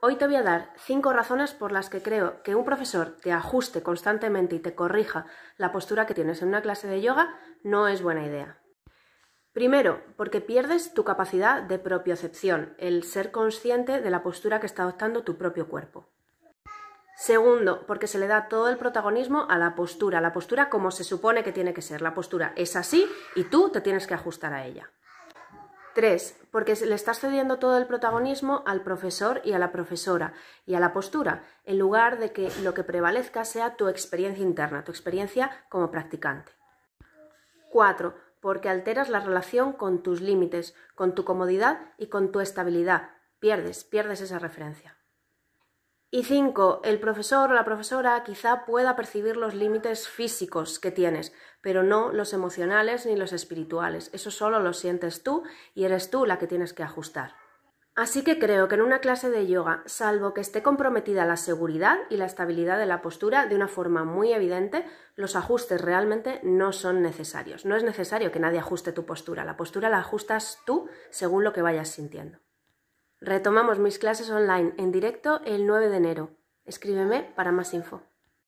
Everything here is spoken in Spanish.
Hoy te voy a dar cinco razones por las que creo que un profesor te ajuste constantemente y te corrija la postura que tienes en una clase de yoga no es buena idea. Primero, porque pierdes tu capacidad de propiocepción, el ser consciente de la postura que está adoptando tu propio cuerpo. Segundo, porque se le da todo el protagonismo a la postura, la postura como se supone que tiene que ser, la postura es así y tú te tienes que ajustar a ella. Tres, porque le estás cediendo todo el protagonismo al profesor y a la profesora y a la postura, en lugar de que lo que prevalezca sea tu experiencia interna, tu experiencia como practicante. Cuatro, porque alteras la relación con tus límites, con tu comodidad y con tu estabilidad. Pierdes, pierdes esa referencia. Y cinco, el profesor o la profesora quizá pueda percibir los límites físicos que tienes, pero no los emocionales ni los espirituales. Eso solo lo sientes tú y eres tú la que tienes que ajustar. Así que creo que en una clase de yoga, salvo que esté comprometida la seguridad y la estabilidad de la postura de una forma muy evidente, los ajustes realmente no son necesarios. No es necesario que nadie ajuste tu postura, la postura la ajustas tú según lo que vayas sintiendo. Retomamos mis clases online en directo el 9 de enero. Escríbeme para más info.